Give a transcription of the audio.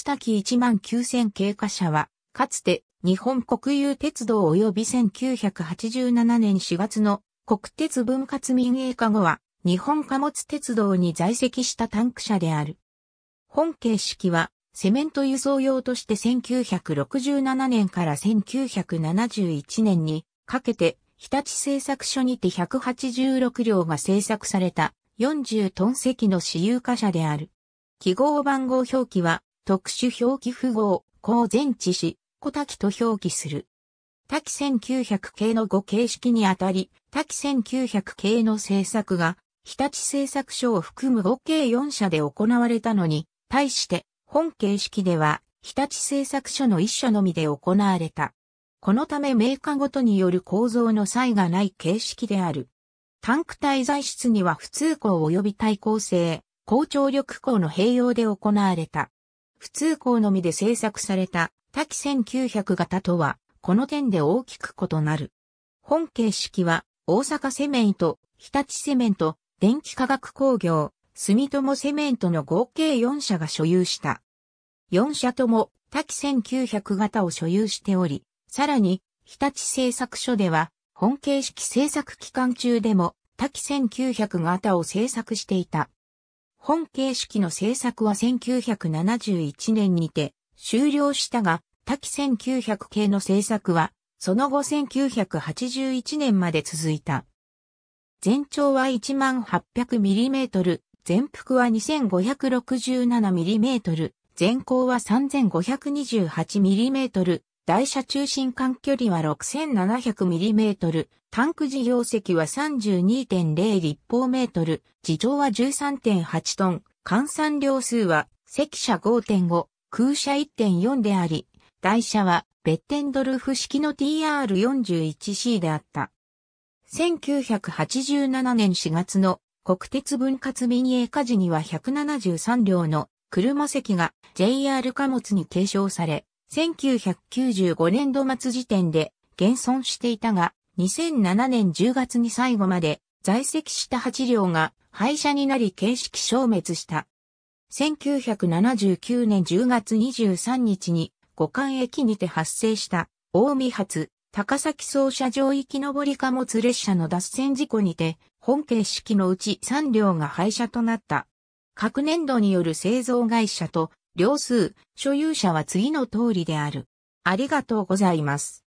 津滝19000経過者は、かつて日本国有鉄道及び1987年4月の国鉄分割民営化後は、日本貨物鉄道に在籍したタンク車である。本形式は、セメント輸送用として1967年から1971年にかけて、日立製作所にて186両が製作された40トン席の私有貨車である。記号番号表記は特殊表記符号、こ前置し、小滝と表記する。滝1900系の語形式にあたり、滝1900系の制作が、日立製作所を含む合計4社で行われたのに、対して、本形式では、日立製作所の1社のみで行われた。このためメーカーごとによる構造の差異がない形式である。タンク滞在室には普通鋼及び対抗性、高張力鋼の併用で行われた。普通校のみで制作された多期1900型とは、この点で大きく異なる。本形式は、大阪セメント、日立セメント、電気化学工業、住友セメントの合計4社が所有した。4社とも多期1900型を所有しており、さらに、日立製作所では、本形式製作期間中でも多期1900型を製作していた。本形式の制作は1971年にて終了したが、多機1900系の制作は、その後1981年まで続いた。全長は 1800mm、全幅は 2567mm、全高は 3528mm、台車中心間距離は 6700mm、タンク事業積は32.0立方メートル、自重は13.8トン、換算量数は赤車5.5、空車1.4であり、台車はベッテンドルフ式の TR41C であった。1987年4月の国鉄分割民営化時には173両の車席が JR 貨物に継承され、1995年度末時点で現存していたが、2007年10月に最後まで在籍した8両が廃車になり形式消滅した。1979年10月23日に五貫駅にて発生した大見発高崎総車場行き上り貨物列車の脱線事故にて本形式のうち3両が廃車となった。各年度による製造会社と両数、所有者は次の通りである。ありがとうございます。